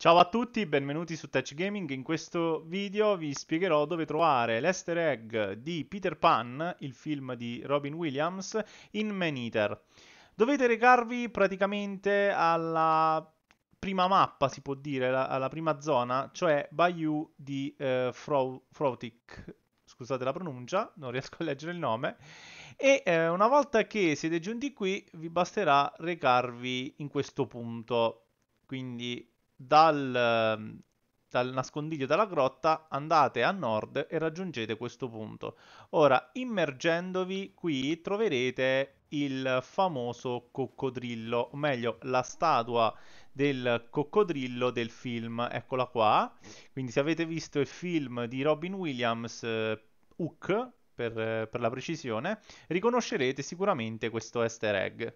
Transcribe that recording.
Ciao a tutti, benvenuti su Touch Gaming. In questo video vi spiegherò dove trovare l'easter egg di Peter Pan, il film di Robin Williams, in Man Eater. Dovete recarvi praticamente alla prima mappa, si può dire, alla, alla prima zona, cioè Bayou di eh, Fro Frotic. Scusate la pronuncia, non riesco a leggere il nome. E eh, una volta che siete giunti qui, vi basterà recarvi in questo punto. Quindi dal, ehm, dal nascondiglio della grotta andate a nord e raggiungete questo punto. Ora, immergendovi qui troverete il famoso coccodrillo, o meglio la statua del coccodrillo del film, eccola qua. Quindi se avete visto il film di Robin Williams, eh, Hook, per, per la precisione, riconoscerete sicuramente questo easter egg.